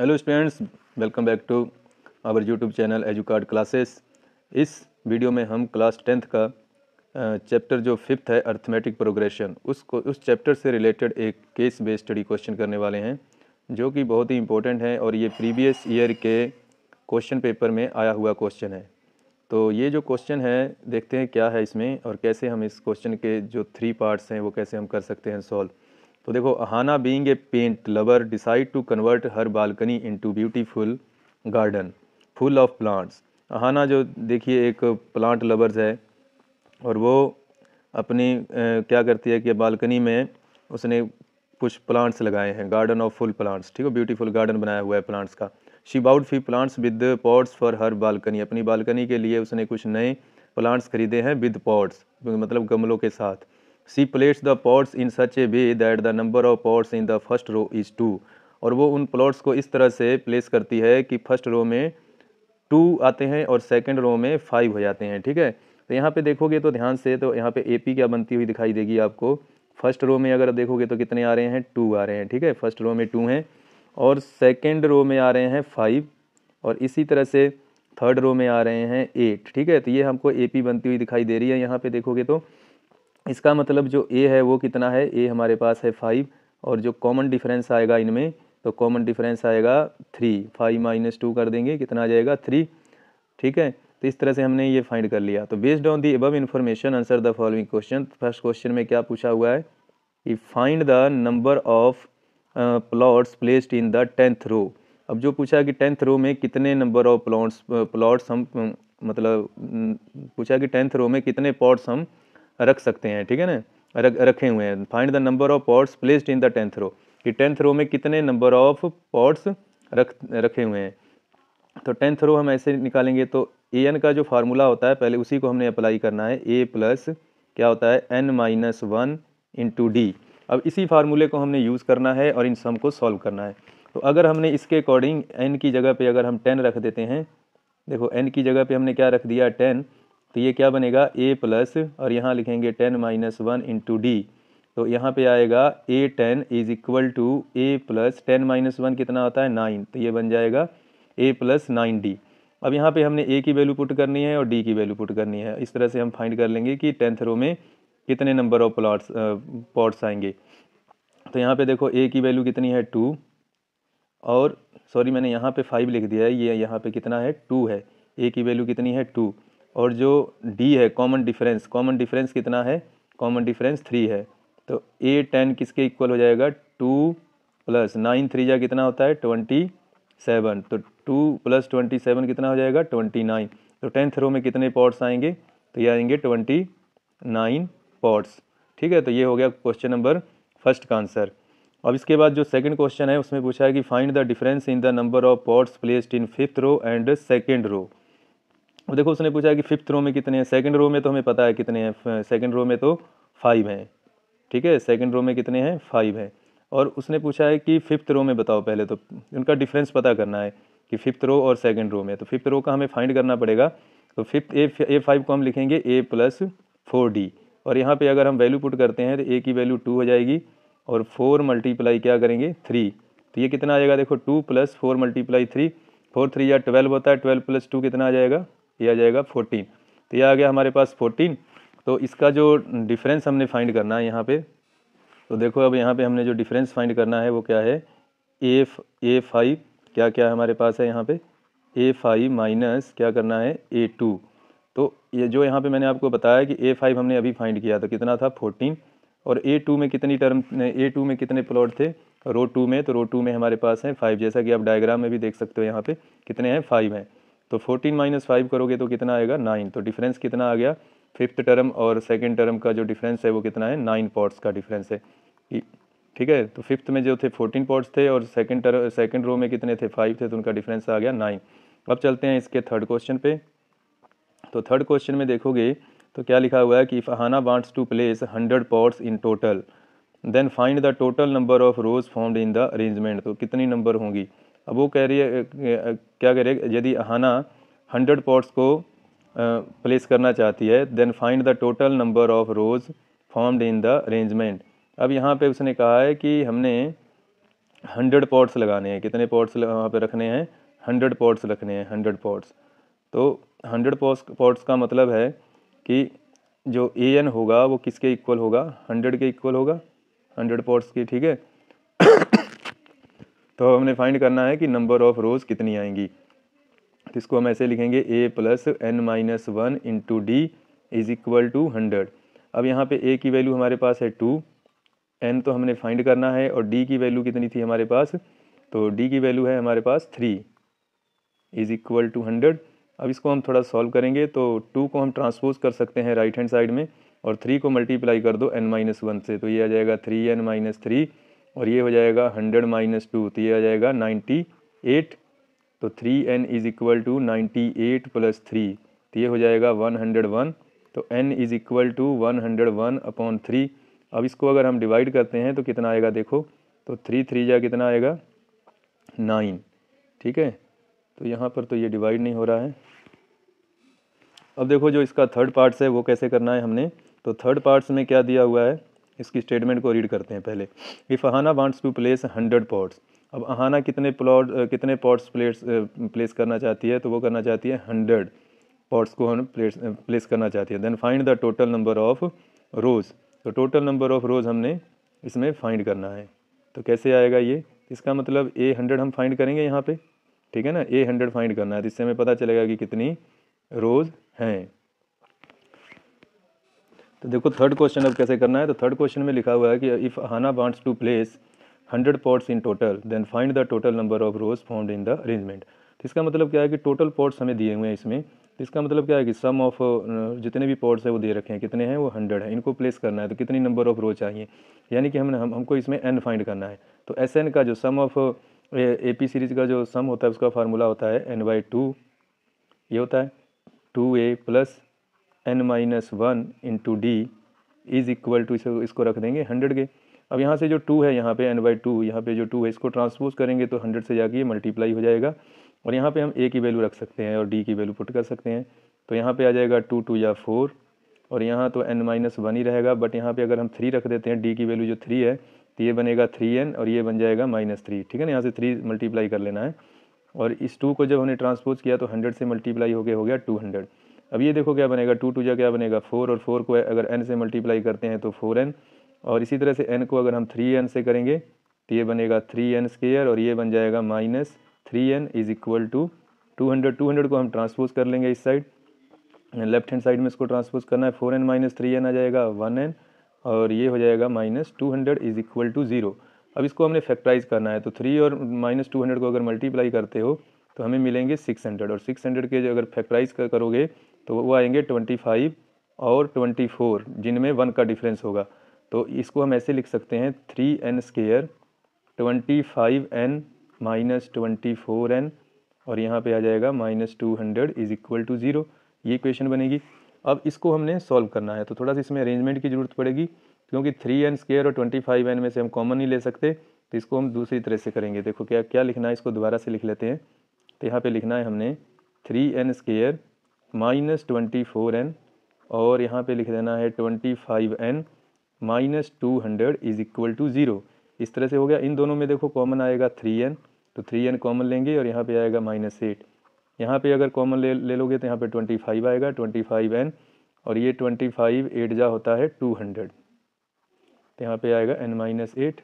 hello students welcome back to our YouTube channel Educard classes इस video में हम class tenth का chapter जो फिफ्थ है अर्थमेटिक प्रोग्रेशन उसको उस चैप्टर से रिलेटेड एक केस बेस्ड स्टडी क्वेश्चन करने वाले हैं जो कि बहुत ही इंपॉर्टेंट है और ये प्रीवियस ईयर के क्वेश्चन पेपर में आया हुआ क्वेश्चन है तो ये जो क्वेश्चन है देखते हैं क्या है इसमें और कैसे हम इस क्वेश्चन के जो थ्री पार्ट्स हैं वो कैसे हम कर सकते हैं सॉल्व तो देखो Ahana being a paint lover decide to convert her balcony into beautiful garden full of plants Ahana जो देखिए एक प्लांट लवर्स है और वो अपनी ए, क्या करती है कि बालकनी में उसने कुछ प्लांट्स लगाए हैं गार्डन ऑफ फुल प्लांट्स ठीक है ब्यूटीफुल गार्डन बनाया हुआ है प्लांट्स का she bought few plants with pots for her balcony अपनी बालकनी के लिए उसने कुछ नए प्लांट्स खरीदे हैं विद पॉट्स मतलब गमलों के साथ she placed the pots in such a way that the number of pots in the first row is two और वो उन प्लॉट्स को इस तरह से प्लेस करती है कि फर्स्ट रो में टू आते हैं और सेकेंड रो में फाइव हो जाते हैं ठीक है तो यहाँ पे देखोगे तो ध्यान से तो यहाँ पे ए पी क्या बनती हुई दिखाई देगी आपको फर्स्ट रो में अगर देखोगे तो कितने आ रहे हैं टू आ रहे हैं ठीक है फर्स्ट रो में टू हैं और सेकेंड रो में आ रहे हैं फाइव और इसी तरह से थर्ड रो में आ रहे हैं एट ठीक है तो ये हमको ए पी बनती हुई दिखाई दे रही है यहाँ पे देखोगे तो इसका मतलब जो ए है वो कितना है ए हमारे पास है फाइव और जो कॉमन डिफरेंस आएगा इनमें तो कॉमन डिफरेंस आएगा थ्री फाइव माइनस टू कर देंगे कितना आ जाएगा थ्री ठीक है तो इस तरह से हमने ये फाइंड कर लिया तो based on the above information answer the following question first question में क्या पूछा हुआ है कि find the number of plots placed in the tenth row अब जो पूछा कि टेंथ रो में कितने नंबर ऑफ प्लॉट्स प्लॉट्स हम मतलब पूछा कि टेंथ रो में कितने पॉट्स हम रख सकते हैं ठीक है ना रख रखे हुए हैं find the number of pots placed in the tenth row कि टेंथ रो में कितने नंबर ऑफ पॉट्स रख रखे हुए हैं तो टेंथ रो हम ऐसे निकालेंगे तो ए एन का जो फार्मूला होता है पहले उसी को हमने अप्लाई करना है ए प्लस क्या होता है n minus one into d अब इसी फार्मूले को हमने यूज़ करना है और इन सम को सॉल्व करना है तो अगर हमने इसके अकॉर्डिंग एन की जगह पे अगर हम टेन रख देते हैं देखो एन की जगह पे हमने क्या रख दिया टेन तो ये क्या बनेगा ए प्लस और यहाँ लिखेंगे ten minus one into d तो यहाँ पे आएगा a ten is equal to a plus ten minus one कितना होता है नाइन तो ये बन जाएगा ए प्लस नाइन डी अब यहाँ पे हमने ए की वैल्यू पुट करनी है और डी की वैल्यू पुट करनी है इस तरह से हम फाइंड कर लेंगे कि टेंथ रो में कितने नंबर ऑफ प्लॉट्स पॉट्स आएंगे तो यहाँ पे देखो ए की वैल्यू कितनी है टू और सॉरी मैंने यहाँ पे फाइव लिख दिया है ये यहाँ पे कितना है टू है ए की वैल्यू कितनी है टू और जो डी है कॉमन डिफरेंस कॉमन डिफरेंस कितना है कॉमन डिफरेंस थ्री है तो ए टेन किसके इक्वल हो जाएगा टू प्लस नाइन थ्री जा कितना होता है ट्वेंटी सेवन तो टू प्लस ट्वेंटी सेवन कितना हो जाएगा ट्वेंटी नाइन तो टेंथ रो में कितने पॉट्स आएंगे तो ये आएंगे ट्वेंटी नाइन पॉट्स ठीक है तो ये हो गया क्वेश्चन नंबर फर्स्ट का आंसर अब इसके बाद जो सेकंड क्वेश्चन है उसमें पूछा है कि find the difference in the number of pots placed in fifth row and second row अब देखो उसने पूछा कि फिफ्थ रो में कितने हैं सेकंड रो में तो हमें पता है कितने हैं सेकंड रो में तो फाइव हैं ठीक है सेकंड रो में कितने हैं फाइव हैं और उसने पूछा है कि फिफ्थ रो में बताओ पहले तो उनका डिफरेंस पता करना है कि फिफ्थ रो और सेकंड रो में तो फिफ्थ रो का हमें फाइंड करना पड़ेगा तो फिफ्थ ए ए फाइव को हम लिखेंगे ए प्लस फोर डी और यहाँ पर अगर हम वैल्यू पुट करते हैं तो ए की वैल्यू टू हो जाएगी और फोर मल्टीप्लाई क्या करेंगे थ्री तो ये कितना आ जाएगा देखो two plus four multiply three four three या ट्वेल्व होता है ट्वेल्व प्लस टू कितना आ जाएगा ये आ जाएगा फोर्टीन तो ये आ गया हमारे पास फोर्टीन तो इसका जो डिफरेंस हमने फाइंड करना है यहाँ पे तो देखो अब यहाँ पे हमने जो डिफरेंस फाइंड करना है वो क्या है ए ए फाइव क्या क्या हमारे पास है यहाँ पे ए फाइव माइनस क्या करना है ए टू तो ये जो यहाँ पे मैंने आपको बताया कि ए फाइव हमने अभी फाइंड किया तो कितना था फोर्टीन और ए टू में कितनी टर्म ए टू में कितने प्लॉट थे रो टू में तो रो टू में हमारे पास हैं फाइव जैसा कि आप डायग्राम में भी देख सकते हो यहाँ पर कितने हैं फाइव हैं तो फोर्टीन माइनस फाइव करोगे तो कितना आएगा नाइन तो डिफरेंस कितना आ गया फिफ्थ टर्म और सेकेंड टर्म का जो डिफरेंस है वो कितना है नाइन पॉट्स का डिफरेंस है ठीक है तो फिफ्थ में जो थे फोर्टीन पॉट्स थे और सेकेंड टर्म सेकेंड रो में कितने थे फाइव थे तो उनका डिफरेंस आ गया नाइन अब चलते हैं इसके थर्ड क्वेश्चन पे तो थर्ड क्वेश्चन में देखोगे तो क्या लिखा हुआ है कि if Hana wants to place hundred pots in total then find the total number of rows formed in the arrangement तो कितनी नंबर होंगी अब वो कह रही है क्या कह रही है यदि हाना हंड्रेड पॉट्स को प्लेस करना चाहती है then find the total number of rows formed in the arrangement अब यहाँ पे उसने कहा है कि हमने हंड्रेड पॉट्स लगाने हैं कितने पॉट्स वहाँ पे रखने हैं हंड्रेड पॉट्स रखने हैं हंड्रेड पॉट्स तो हंड्रेड पॉट्स पॉट्स का मतलब है कि जो ए एन होगा वो किसके इक्वल होगा हंड्रेड के इक्वल होगा हंड्रेड पॉट्स की ठीक है तो हमने फाइंड करना है कि नंबर ऑफ़ रोज़ कितनी आएंगी तो इसको हम ऐसे लिखेंगे a plus n minus one into d is equal to hundred अब यहाँ पे ए की वैल्यू हमारे पास है टू एन तो हमने फाइंड करना है और डी की वैल्यू कितनी थी हमारे पास तो डी की वैल्यू है हमारे पास three is equal to hundred अब इसको हम थोड़ा सॉल्व करेंगे तो टू को हम ट्रांसपोज कर सकते हैं राइट हैंड साइड में और थ्री को मल्टीप्लाई कर दो एन माइनस वन से तो ये आ जाएगा थ्री एन माइनस थ्री और ये हो जाएगा हंड्रेड माइनस टू तो ये आ जाएगा नाइन्टी एट तो three n is equal to ninety eight plus three तो ये हो जाएगा वन हंड्रेड वन तो n is equal to one hundred one upon three अब इसको अगर हम डिवाइड करते हैं तो कितना आएगा देखो तो थ्री थ्री जा कितना आएगा नाइन ठीक है तो यहाँ पर तो ये डिवाइड नहीं हो रहा है अब देखो जो इसका थर्ड पार्ट्स है वो कैसे करना है हमने तो थर्ड पार्ट्स में क्या दिया हुआ है इसकी स्टेटमेंट को रीड करते हैं पहले if Ahana wants to place hundred pots अब अहाना कितने प्लॉट कितने पॉट्स प्लेट्स प्लेस करना चाहती है तो वो करना चाहती है हंड्रेड पॉट्स को हम प्लेस प्लेस करना चाहती है then find the total number of rows तो टोटल नंबर ऑफ़ रोज़ हमने इसमें फाइंड करना है तो कैसे आएगा ये इसका मतलब ए हंड्रेड हम फाइंड करेंगे यहाँ पे ठीक है ना ए हंड्रेड फाइंड करना है तो इससे हमें पता चलेगा कि कितनी रोज़ हैं तो देखो थर्ड क्वेश्चन अब कैसे करना है तो थर्ड क्वेश्चन में लिखा हुआ है कि if Hana wants to place hundred pots in total then find the total number of rows found in the arrangement तो इसका मतलब क्या है कि टोटल पॉट्स हमें दिए हुए हैं इसमें तो इसका मतलब क्या है कि सम ऑफ जितने भी पॉट्स है वो दे रखे हैं कितने हैं वो हंड्रेड है इनको प्लेस करना है तो कितनी नंबर ऑफ रो चाहिए यानी कि हमने हम, हमको इसमें एन फाइंड करना है तो एस एन का जो sum of A P series का जो सम होता है उसका फार्मूला होता है एन बाई टू ये होता है two a plus n minus one into d is equal to इसे इसको रख देंगे हंड्रेड के अब यहाँ से जो टू है यहाँ पे एन बाई टू यहाँ पे जो टू है इसको ट्रांसपोज करेंगे तो हंड्रेड से जाके ये मल्टीप्लाई हो जाएगा और यहाँ पे हम ए की वैल्यू रख सकते हैं और डी की वैल्यू पुट कर सकते हैं तो यहाँ पे आ जाएगा टू टू या फोर और यहाँ तो एन माइनस वन ही रहेगा बट यहाँ पे अगर हम थ्री रख देते हैं डी की वैल्यू जो थ्री है तो ये बनेगा थ्री एन और ये बन जाएगा माइनस थ्री ठीक है ना यहाँ से थ्री मल्टीप्लाई कर लेना है और इस टू को जब हमने ट्रांसपोज किया तो हंड्रेड से मल्टीप्लाई हो गया हो गया टू हंड्रेड अब ये देखो क्या बनेगा टू टू जो क्या बनेगा फोर और फोर को अगर एन से मल्टीप्लाई करते हैं तो फोर एन और इसी तरह से एन को अगर हम थ्री एन से करेंगे तो ये बनेगा थ्री एन स्केयर और ये बन जाएगा minus three n is equal to two hundred two hundred को हम ट्रांसपोज कर लेंगे इस साइड लेफ्ट हैंड साइड में इसको ट्रांसपोज करना है four n minus three n आ जाएगा वन एन और ये हो जाएगा minus two hundred is equal to zero अब इसको हमने फैक्टराइज करना है तो थ्री और माइनस टू हंड्रेड को अगर मल्टीप्लाई करते हो तो हमें मिलेंगे सिक्स हंड्रेड और सिक्स हंड्रेड के जो अगर फैक्टराइज करोगे तो वो आएंगे ट्वेंटी फाइव और ट्वेंटी फ़ोर जिनमें वन का डिफरेंस होगा तो इसको हम ऐसे लिख सकते हैं three n square twenty five n minus twenty four n और यहाँ पे आ जाएगा minus two hundred is equal to zero ये क्वेश्चन बनेगी अब इसको हमने सॉल्व करना है तो थोड़ा सा इसमें अरेंजमेंट की ज़रूरत पड़ेगी क्योंकि थ्री एन स्केयर और ट्वेंटी फाइव एन में से हम कॉमन नहीं ले सकते तो इसको हम दूसरी तरह से करेंगे देखो क्या क्या लिखना है इसको दोबारा से लिख लेते हैं तो यहाँ पर लिखना है हमने three n square minus twenty four n और यहाँ पे लिख देना है twenty five n minus two hundred is equal to zero इस तरह से हो गया इन दोनों में देखो कॉमन आएगा थ्री एन तो थ्री एन कॉमन लेंगे और यहाँ पे आएगा माइनस एट यहाँ पर अगर कॉमन ले ले लोगे तो यहाँ पे ट्वेंटी फाइव आएगा ट्वेंटी फाइव एन और ये ट्वेंटी फाइव एट जा होता है टू हंड्रेड तो यहाँ पर आएगा एन माइनस एट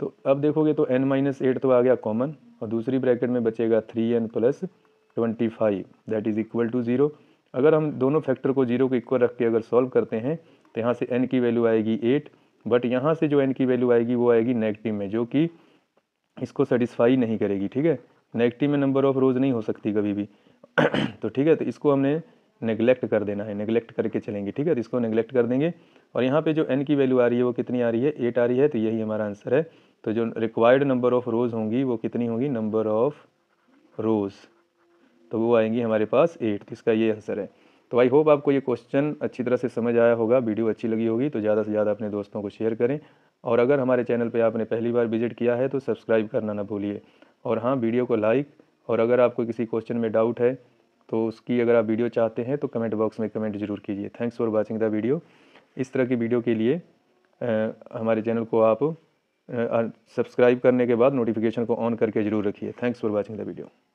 तो अब देखोगे तो एन माइनस एट तो आ गया कॉमन और दूसरी ब्रैकेट में बचेगा three n plus twenty five that is equal to zero अगर हम दोनों फैक्टर को जीरो को इक्वल रख के अगर सॉल्व करते हैं तो यहाँ से एन की वैल्यू आएगी एट बट यहाँ से जो एन की वैल्यू आएगी वो आएगी नेगेटिव में जो कि इसको सेटिस्फाई नहीं करेगी ठीक है नेगेटिव में नंबर ऑफ रोज़ नहीं हो सकती कभी भी तो ठीक है तो इसको हमने नेगलेक्ट कर देना है नेगलेक्ट करके चलेंगे ठीक है तो इसको नेगलेक्ट कर देंगे और यहाँ पे जो एन की वैल्यू आ रही है वो कितनी आ रही है एट आ रही है तो यही हमारा आंसर है तो जो रिक्वायर्ड नंबर ऑफ़ रोज़ होंगी वो कितनी होंगी नंबर ऑफ़ रोज़ तो वो आएंगी हमारे पास एट तो इसका ये आंसर है तो आई होप आपको ये क्वेश्चन अच्छी तरह से समझ आया होगा वीडियो अच्छी लगी होगी तो ज़्यादा से ज़्यादा अपने दोस्तों को शेयर करें और अगर हमारे चैनल पर आपने पहली बार विजिट किया है तो सब्सक्राइब करना ना भूलिए और हाँ वीडियो को लाइक और अगर आपको किसी क्वेश्चन में डाउट है तो उसकी अगर आप वीडियो चाहते हैं तो कमेंट बॉक्स में कमेंट जरूर कीजिए thanks for watching the video इस तरह की वीडियो के लिए आ, हमारे चैनल को आप सब्सक्राइब करने के बाद नोटिफिकेशन को ऑन करके ज़रूर रखिए thanks for watching the video